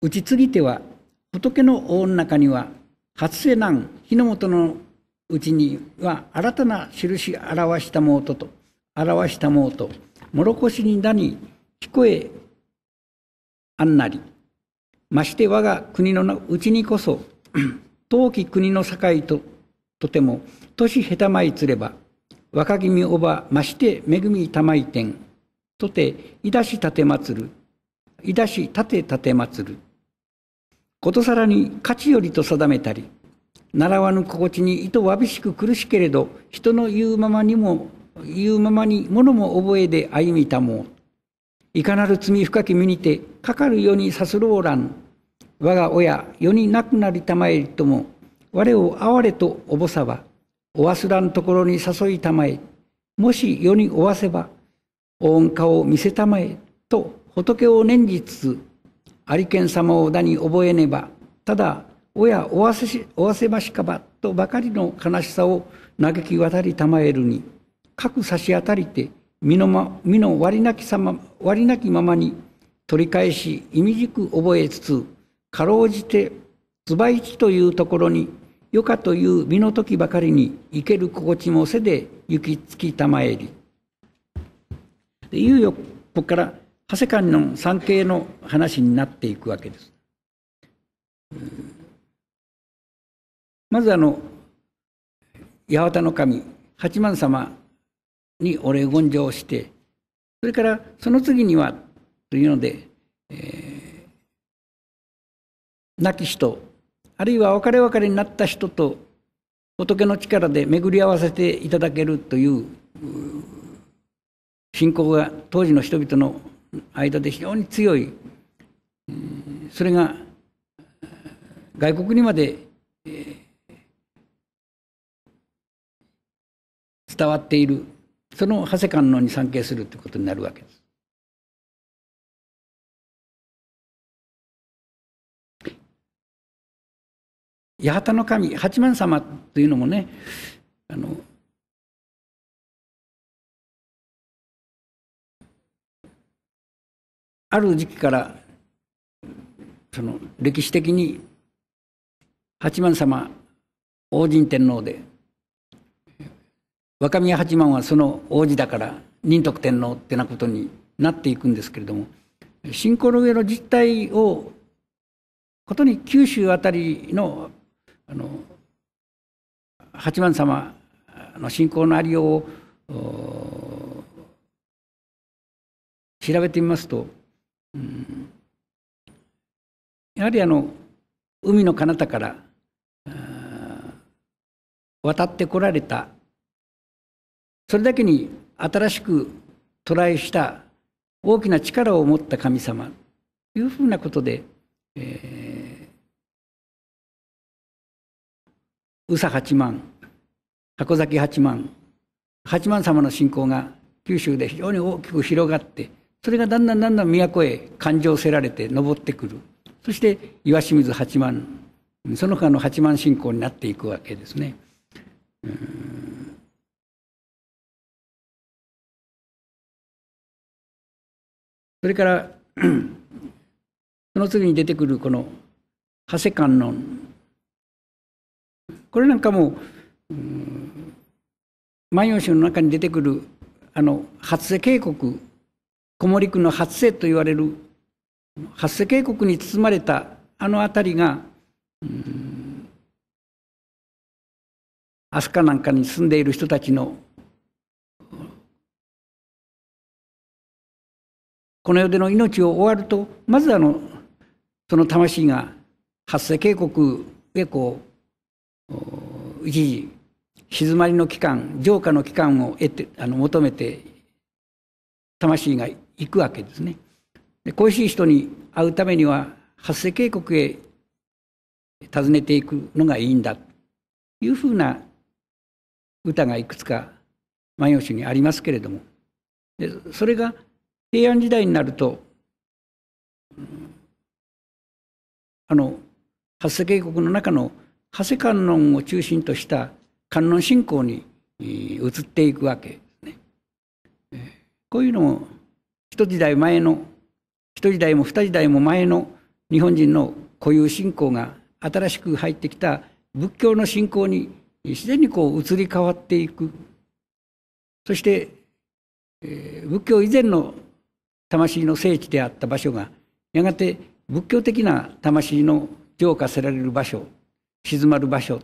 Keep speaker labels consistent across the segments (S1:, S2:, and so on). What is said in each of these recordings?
S1: 打ち継ぎ手は仏の大中には初世難日の元のうちには新たな印表したもうとと表したもうともろこしにだに聞こえあんなりまして我が国のうちにこそ陶器 国の境ととても年下手まいつれば若君おばまして恵みたまいてんとていだしたてまつるいだしたてたてまつることさらに価値よりと定めたり習わぬ心地にいとわびしく苦しけれど人の言うままにも言うままにものも覚えで歩みたもういかなる罪深き身にてかかる世にさすろうらん我が親世になくなりたまえりとも我を哀れとおぼさばおわすらんところに誘いたまえもし世におわせば御恩顔を見せたまえと仏を念じつつありけん様をだに覚えねば、ただ、親おわせし、おわせましかば、とばかりの悲しさを嘆き渡りたまえるに、各差し当たりて、身の,、ま、身の割なき様、割なきままに取り返し、意味じく覚えつつ、かろうじて、つばいちというところに、よかという身の時ばかりに行ける心地もせで行きつきたまえり。で、猶よここから長谷官の三景の話になっていくわけです。まずあの八幡の神八幡様にお礼言上してそれからその次にはというので、えー、亡き人あるいは別れ別れになった人と仏の力で巡り合わせていただけるという信仰が当時の人々の間で非常に強い、それが外国にまで伝わっている、その長谷観音に参詣するということになるわけです。
S2: 八幡の神八幡様というのもねあのあ
S1: る時期からその歴史的に八幡様王神天皇で若宮八幡はその王子だから仁徳天皇ってなことになっていくんですけれども信仰の上の実態をことに九州あたりのあの八幡様の信仰のありようを調べてみますとうん、やはりあの海の彼方から渡ってこられたそれだけに新しくトライした大きな力を持った神様というふうなことで、えー、宇佐八幡箱崎八幡八幡様の信仰が九州で非常に大きく広がってそれがだんだんだんだん都へ感情せられて登ってくる。そして岩清水八幡、その他の八幡信仰になっていくわけですね。それから、その次に出てくるこの長谷観音。これなんかも、万葉集の中に出てくるあの初瀬渓谷小森区の発世と言われる八世渓谷に包まれたあの辺りが、うん、飛鳥なんかに住んでいる人たちのこの世での命を終わるとまずあのその魂が八世渓谷へこう一時静まりの期間浄化の期間を得てあの求めて魂が行くわけですね。で恋しい人に会うためには八世渓谷へ訪ねていくのがいいんだというふうな歌がいくつか「万葉集」にありますけれどもでそれが平安時代になるとあの八世渓谷の中の長谷観音を中心とした観音信仰に移っていくわけですね。こういうのも一時代前の、一時代も二時代も前の日本人の固有信仰が新しく入ってきた仏教の信仰に自然にこう移り変わっていく。そして、えー、仏教以前の魂の聖地であった場所が、やがて仏教的な魂の浄化せられる場所、静まる場所、と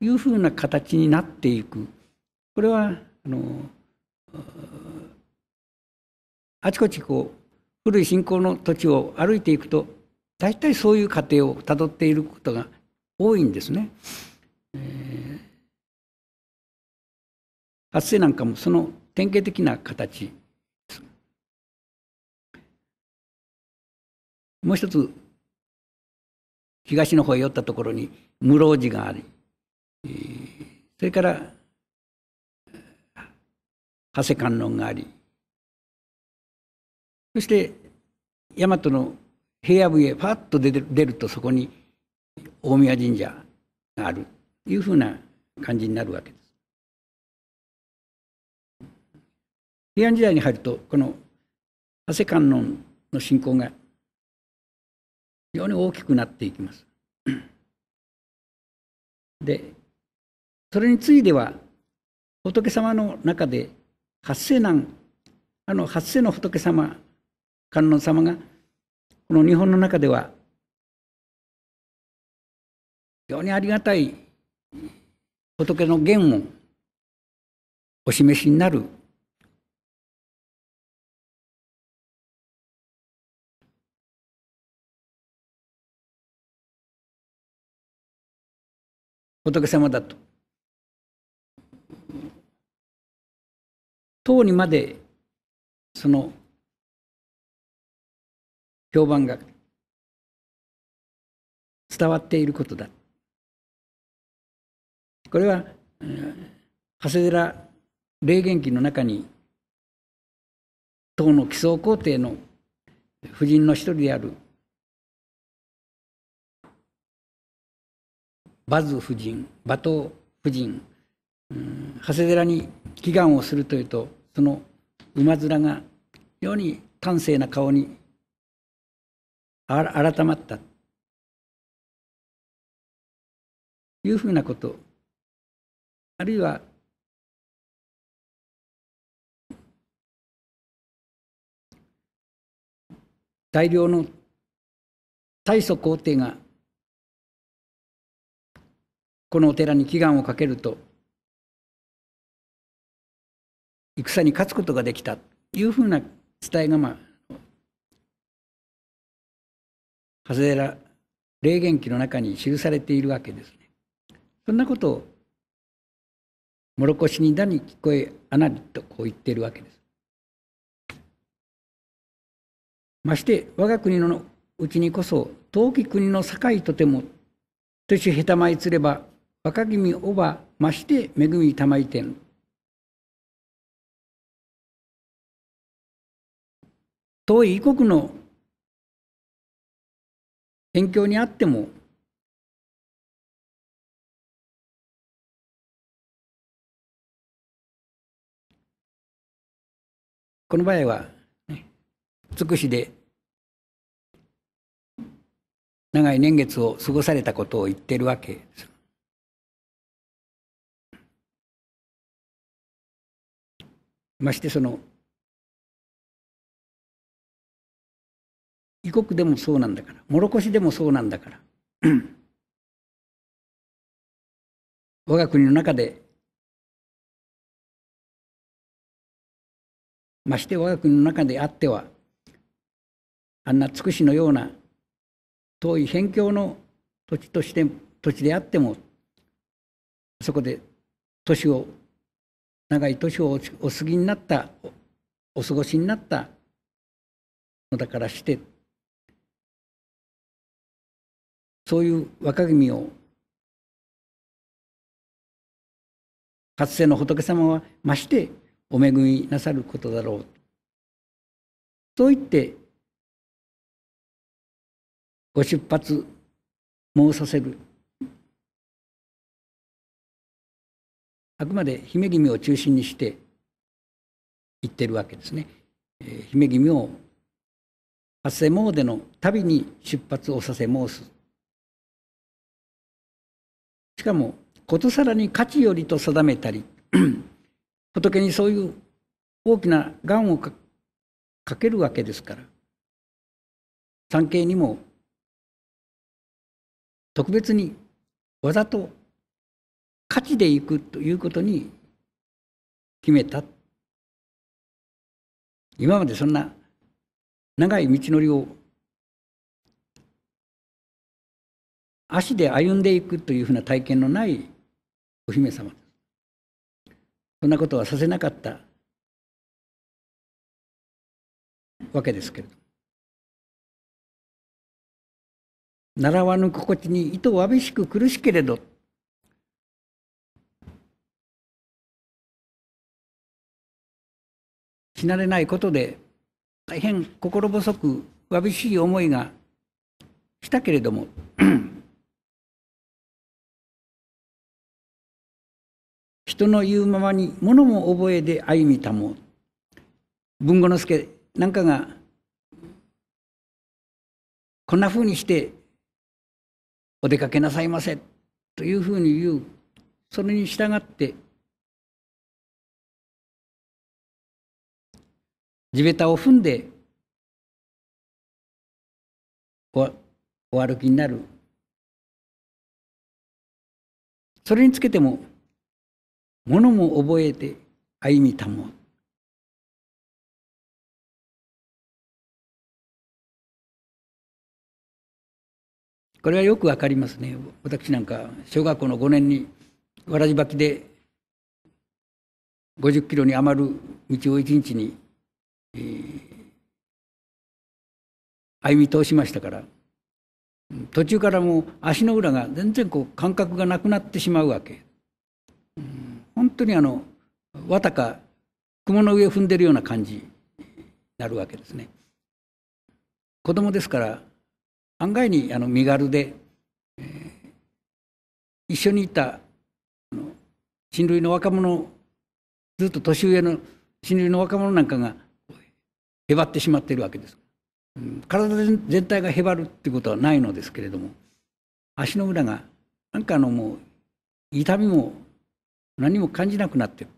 S1: いうふうな形になっていく。これは、あの、あちこちこう古い信仰の土地を歩いていくと大体そういう過程をたどっていることが多いんですね。発生なん
S2: かもその典型的な形です。
S1: もう一つ東の方へ寄ったところに室生寺があり、それから長谷観音がありそして大和の平野部へパッと出るとそこに大宮神社があるというふうな感じになるわけです。平安時代に入るとこの長谷観音の信仰が非常に大きくなっていきます。でそれについては仏様の中で八世難あの八世の仏様観音様が、この日本の中では、非常
S2: にありがたい仏の言をお示しになる仏様だと。うにまでその評判が伝わっていることだ
S1: これは長谷寺霊言記の中に唐の奇想皇帝の夫人の一人であるバズ夫人馬頭夫人、長谷寺に祈願をするというとその馬面が非常に端正な顔に改まった
S2: いうふうなことあるいは大量の大祖皇帝が
S1: このお寺に祈願をかけると戦に勝つことができたというふうな伝えがまあ外ら霊言記の中に記されているわけですね。そんなことを「もろこしにだに聞こえあなり」とこう言っているわけです。まして我が国のうちにこそ遠き国の境とてもとしへたまいつれば若君おばまして恵みたまいてん。
S2: 遠い異国の辺境にあっても
S1: この場合は、つくしで長い年月を過ごされたことを言ってるわけ
S2: です。ましてその異国でもそうなんだから、もろこしでもそうなんだから、我が国の中で、
S1: まして我が国の中であっては、あんなつくしのような遠い辺境の土地として土地であってもそこで年を長い年をお過ぎになったお過ごしになったのだからして
S2: そういう若君をかつての仏様はましてお恵みなさることだろうそう言ってご出発申させるあくまで姫君を中心にして
S1: 言ってるわけですね、えー、姫君を発生詣の旅に出発をさせ申すしかもことさらに価値よりと定めたり 仏にそういう大きな願をかけるわけですから
S2: 産経にも特別にわざと価値でいくということに決めた今までそんな長い道のりを
S1: 足で歩んでいくというふうな体験のないお姫様そんなことはさせなかっ
S2: たわけですけれど習わぬ心地にいとわびしく苦しけれど
S1: 死なれないことで大変心細くわびしい思いがしたけれども人の言うままに物も覚えで歩みたも文後之助なんかがこんなふうにしてお出かけなさいませ
S2: というふうに言うそれに従って地べたを踏んでおお歩きになるそれにつけてものも覚えて歩みたもう。
S1: これはよくわかりますね。私なんか小学校の5年にわらじ履きで50キロに余る道を一日に、えー、歩み通しましたから途中からもう足の裏が全然こう感覚がなくなってしまうわけ。うん本当にあのわか雲の上踏んでるような感じになるわけですね。子供ですから案外にあの身軽で、えー、一緒にいた親類の若者ずっと年上の親類の若者なんかがへばってしまっているわけです。体全体がへばるっていうことはないのですけれども足の裏がなんかあのもう痛みも何も感じなくなってる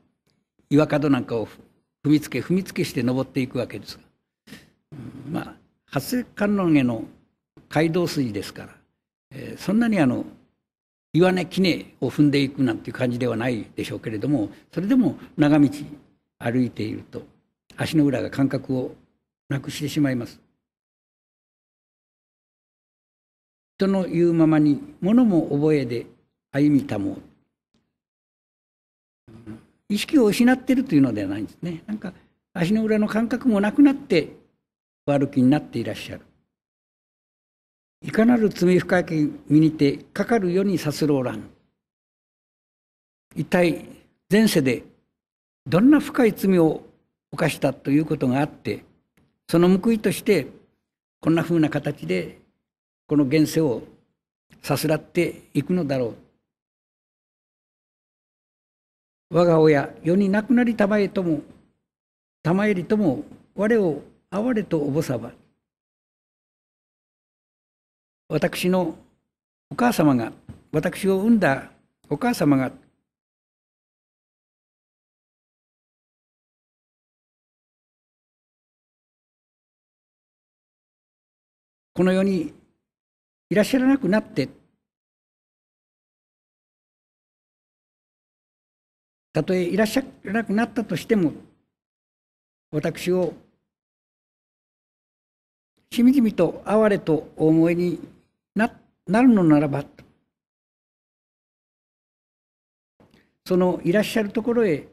S1: 岩角なんかを踏みつけ踏みつけして登っていくわけですが、まあ初石観音への街道筋ですから、えー、そんなにあの岩根きねを踏んでいくなんていう感じではないでしょうけれどもそれでも長道歩いていると足の裏が感覚をなくしてしまいます。人の言うままに物も覚えで歩みたもう意識を失ってるというのではないんですね。なんか足の裏の感覚もなくなって悪気になっていらっしゃる。いかなる罪深き身にてかかる世にさすろうらん。一体前世でどんな深い罪を犯したということがあってその報いとしてこんなふうな形でこの現世をさすらっていくのだろう我が親世に亡くなりたまえともたまえりとも我を哀れとおぼさば私のお母様が私を
S2: 産んだお母様がこの世にいらっしゃらなくなってたとえいらっしゃらなくなったとしても、私をしみじ
S1: みと哀れとお思いにななるのならば、そのいらっしゃるところへ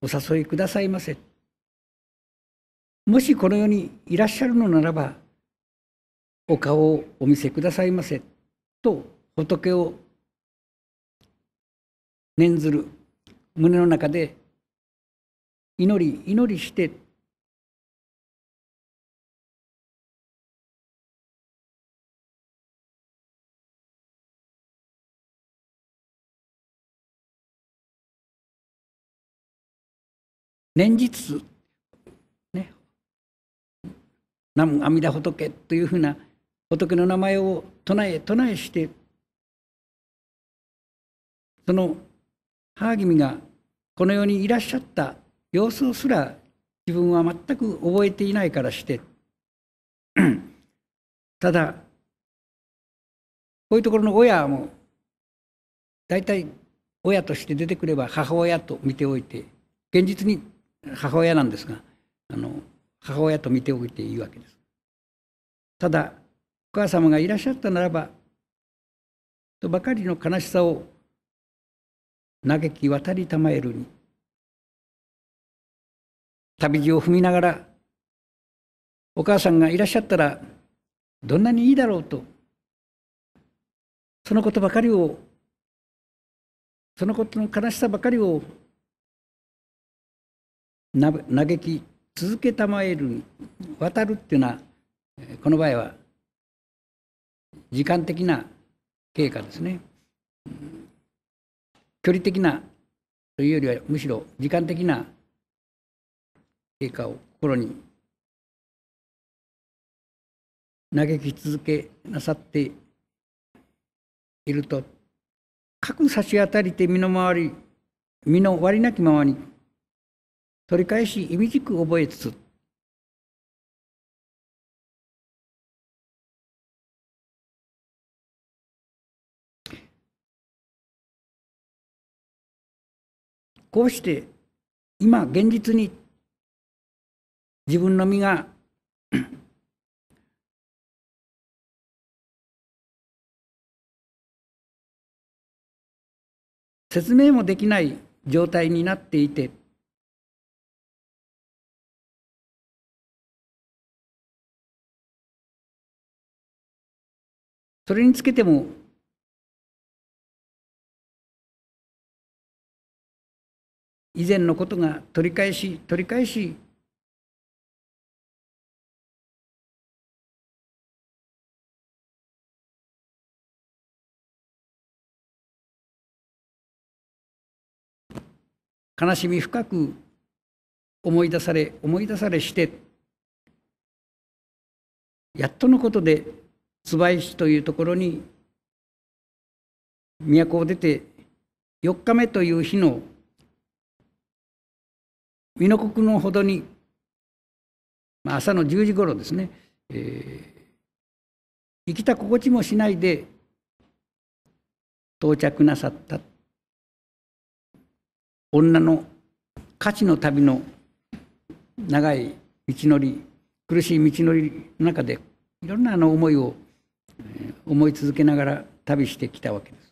S1: お誘いくださいませ。もしこの世にいらっしゃるのならば、お顔をお見せくださいませ。と仏を念ずる胸の中で
S2: 祈り祈りして
S1: 念じつつ、ね、南阿弥陀仏というふうな仏の名前を唱え唱えしてその母君がこの世にいらっしゃった様子すら自分は全く覚えていないからして ただこういうところの親も大体親として出てくれば母親と見ておいて現実に母親なんですがあの母親と見ておいていいわけです。ただお母様がいらっしゃったならばとばかりの悲しさを嘆き渡りたまえるに
S2: 旅路を踏みながらお
S1: 母さんがいらっしゃったらどんなにいいだろうとそのことばかりをそのことの悲しさばかりを嘆き続けたまえるに渡るっていうのはこの場合は時間的な経過ですね。距離的なというよりはむしろ時間的な経過を心に嘆き続けなさっていると各差し当たりて身の回り身の割りなきままに取り返しい味軸く覚えつつ
S2: こうして今現実に自分の身が 説明もできない状態になっていてそれにつけても以前のことが取り返し取り返し悲し
S1: み深く思い出され思い出されしてやっとのことで椿市というところに都を出て4日目という日の美濃国のほどに、まあ、朝の10時ろですね、えー、生きた心地もしないで到着なさった女の価値の旅の長い道のり苦しい道のりの中でいろんなあの思いを思い続けながら旅して
S2: きたわけです。